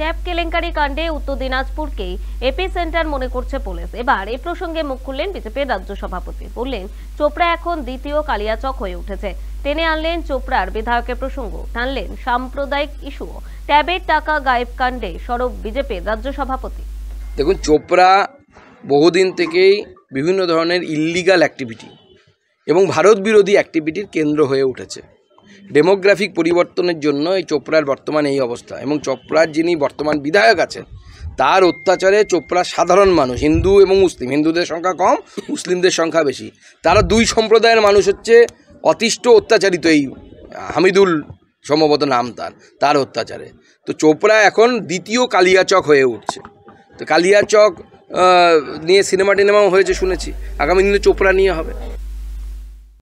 tap কেলেঙ্কারি কাণ্ডে উত্তর দিনাজপুরকে এপি সেন্টার মনে করছে পুলিশ এবার এ প্রসঙ্গে মুখ খুললেন বিজেপির রাজ্য সভাপতি বললেন চোপড়া এখন দ্বিতীয় কালিয়াচক হয়ে উঠেছে টেনে আনলেন চোপড়ার বিধায়কের প্রসঙ্গ টানলেন সাম্প্রদায়িক ইস্যুও ট্যাবের টাকা গায়েব কাণ্ডে সরব বিজেপির রাজ্য সভাপতি দেখুন চোপড়া বহুদিন থেকেই বিভিন্ন ধরনের ইল্লিগাল অ্যাক্টিভিটি এবং ভারত বিরোধী অ্যাক্টিভিটির কেন্দ্র হয়ে উঠেছে ডেমোগ্রাফিক পরিবর্তনের জন্য এই চোপড়ার বর্তমান এই অবস্থা এবং চোপড়ার যিনি বর্তমান বিধায়ক আছেন তার অত্যাচারে চোপড়া সাধারণ মানুষ হিন্দু এবং মুসলিম হিন্দুদের সংখ্যা কম মুসলিমদের সংখ্যা বেশি তারা দুই সম্প্রদায়ের মানুষ হচ্ছে অতিষ্ঠ অত্যাচারিত এই হামিদুল সম্ভবত নাম তার তার অত্যাচারে তো চোপড়া এখন দ্বিতীয় কালিয়াচক হয়ে উঠছে তো কালিয়াচক নিয়ে সিনেমা টিনেমাও হয়েছে শুনেছি আগামী দিনে চোপড়া নিয়ে হবে